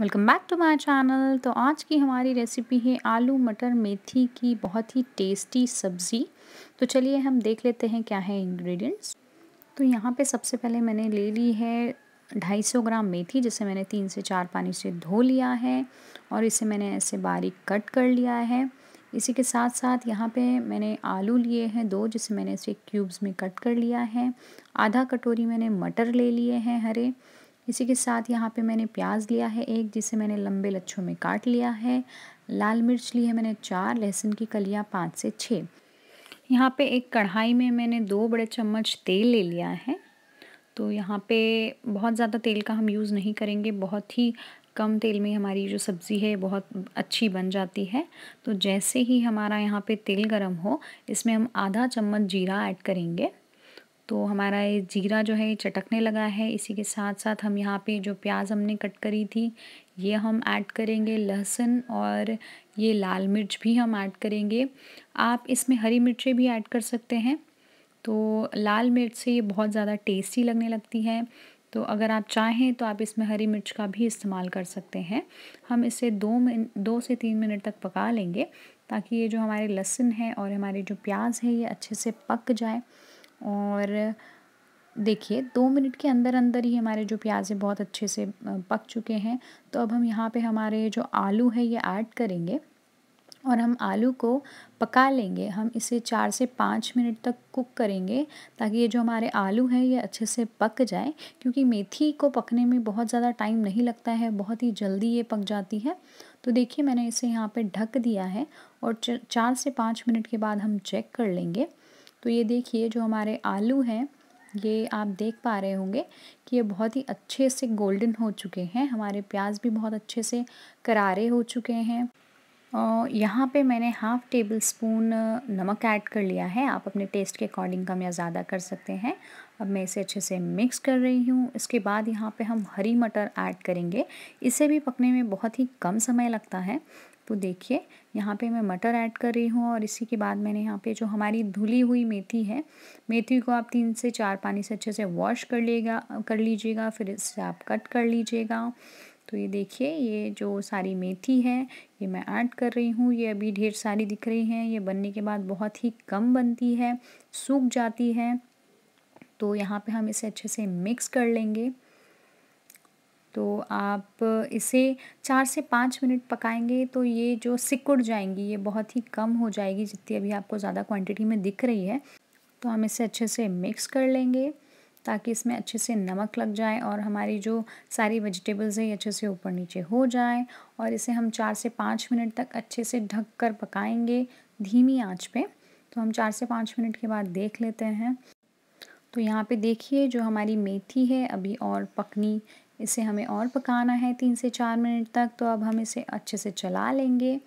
welcome back to my channel तो आज की हमारी रेसिपी है आलू मटर मेथी की बहुत ही टेस्टी सब्ज़ी तो चलिए हम देख लेते हैं क्या है इंग्रेडिएंट्स तो यहाँ पे सबसे पहले मैंने ले ली है 250 ग्राम मेथी जिसे मैंने तीन से चार पानी से धो लिया है और इसे मैंने ऐसे बारीक कट कर लिया है इसी के साथ साथ यहाँ पे मैंने आलू लिए हैं दो जिसे मैंने इसे क्यूब्स में कट कर लिया है आधा कटोरी मैंने मटर ले लिए हैं हरे इसी के साथ यहाँ पे मैंने प्याज लिया है एक जिसे मैंने लंबे लच्छों में काट लिया है लाल मिर्च ली है मैंने चार लहसुन की कलियाँ पाँच से छः यहाँ पे एक कढ़ाई में मैंने दो बड़े चम्मच तेल ले लिया है तो यहाँ पे बहुत ज़्यादा तेल का हम यूज़ नहीं करेंगे बहुत ही कम तेल में हमारी जो सब्ज़ी है बहुत अच्छी बन जाती है तो जैसे ही हमारा यहाँ पे तेल गरम हो इसमें हम आधा चम्मच जीरा ऐड करेंगे तो हमारा ये जीरा जो है ये चटकने लगा है इसी के साथ साथ हम यहाँ पे जो प्याज हमने कट करी थी ये हम ऐड करेंगे लहसुन और ये लाल मिर्च भी हम ऐड करेंगे आप इसमें हरी मिर्चें भी ऐड कर सकते हैं तो लाल मिर्च से ये बहुत ज़्यादा टेस्टी लगने लगती है तो अगर आप चाहें तो आप इसमें हरी मिर्च का भी इस्तेमाल कर सकते हैं हम इसे दो मिन दो से तीन मिनट तक पका लेंगे ताकि ये जो हमारे लहसुन है और हमारे जो प्याज है ये अच्छे से पक जाए और देखिए दो मिनट के अंदर अंदर ही हमारे जो प्याज़े बहुत अच्छे से पक चुके हैं तो अब हम यहाँ पे हमारे जो आलू है ये ऐड करेंगे और हम आलू को पका लेंगे हम इसे चार से पाँच मिनट तक कुक करेंगे ताकि ये जो हमारे आलू है ये अच्छे से पक जाए क्योंकि मेथी को पकने में बहुत ज़्यादा टाइम नहीं लगता है बहुत ही जल्दी ये पक जाती है तो देखिए मैंने इसे यहाँ पे ढक दिया है और चार से पाँच मिनट के बाद हम चेक कर लेंगे तो ये देखिए जो हमारे आलू हैं ये आप देख पा रहे होंगे कि ये बहुत ही अच्छे से गोल्डन हो चुके हैं हमारे प्याज भी बहुत अच्छे से करारे हो चुके हैं और यहाँ पे मैंने हाफ़ टेबल स्पून नमक ऐड कर लिया है आप अपने टेस्ट के अकॉर्डिंग कम या ज़्यादा कर सकते हैं अब मैं इसे अच्छे से मिक्स कर रही हूँ इसके बाद यहाँ पे हम हरी मटर ऐड करेंगे इसे भी पकने में बहुत ही कम समय लगता है तो देखिए यहाँ पे मैं मटर ऐड कर रही हूँ और इसी के बाद मैंने यहाँ पे जो हमारी धुली हुई मेथी है मेथी को आप तीन से चार पानी से अच्छे से वॉश कर लेगा कर लीजिएगा फिर इससे आप कट कर लीजिएगा तो ये देखिए ये जो सारी मेथी है ये मैं ऐड कर रही हूँ ये अभी ढेर सारी दिख रही हैं ये बनने के बाद बहुत ही कम बनती है सूख जाती है तो यहाँ पर हम इसे अच्छे से मिक्स कर लेंगे तो आप इसे चार से पाँच मिनट पकाएंगे तो ये जो सिकुड़ जाएंगी ये बहुत ही कम हो जाएगी जितनी अभी आपको ज़्यादा क्वांटिटी में दिख रही है तो हम इसे अच्छे से मिक्स कर लेंगे ताकि इसमें अच्छे से नमक लग जाए और हमारी जो सारी वेजिटेबल्स है ये अच्छे से ऊपर नीचे हो जाए और इसे हम चार से पाँच मिनट तक अच्छे से ढक कर पकाएंगे धीमी आंच पे तो हम चार से पाँच मिनट के बाद देख लेते हैं तो यहाँ पे देखिए जो हमारी मेथी है अभी और पकनी इसे हमें और पकाना है तीन से चार मिनट तक तो अब हम इसे अच्छे से चला लेंगे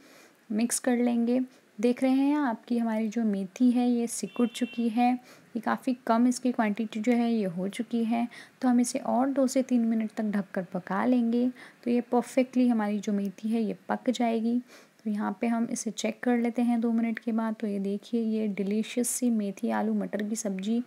मिक्स कर लेंगे देख रहे हैं आपकी हमारी जो मेथी है ये सिकुड़ चुकी है ये काफ़ी कम इसकी क्वांटिटी जो है ये हो चुकी है तो हम इसे और दो से तीन मिनट तक ढककर पका लेंगे तो ये परफेक्टली हमारी जो मेथी है ये पक जाएगी तो यहाँ पे हम इसे चेक कर लेते हैं दो मिनट के बाद तो ये देखिए ये डिलीशियस सी मेथी आलू मटर की सब्ज़ी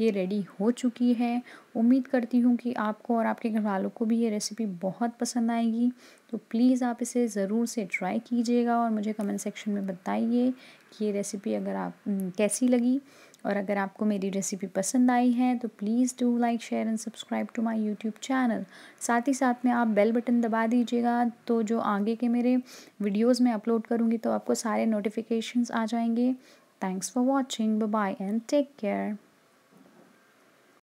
ये रेडी हो चुकी है उम्मीद करती हूँ कि आपको और आपके घर वालों को भी ये रेसिपी बहुत पसंद आएगी तो प्लीज़ आप इसे ज़रूर से ट्राई कीजिएगा और मुझे कमेंट सेक्शन में बताइए कि ये रेसिपी अगर आप हम्म, कैसी लगी और अगर आपको मेरी रेसिपी पसंद आई है तो please do like share and subscribe to my YouTube channel साथ ही साथ में आप बेल बटन दबा दीजिएगा तो जो आगे के मेरे वीडियोस में अपलोड करूँगी तो आपको सारे नोटिफिकेशंस आ जाएंगे thanks for watching bye and take care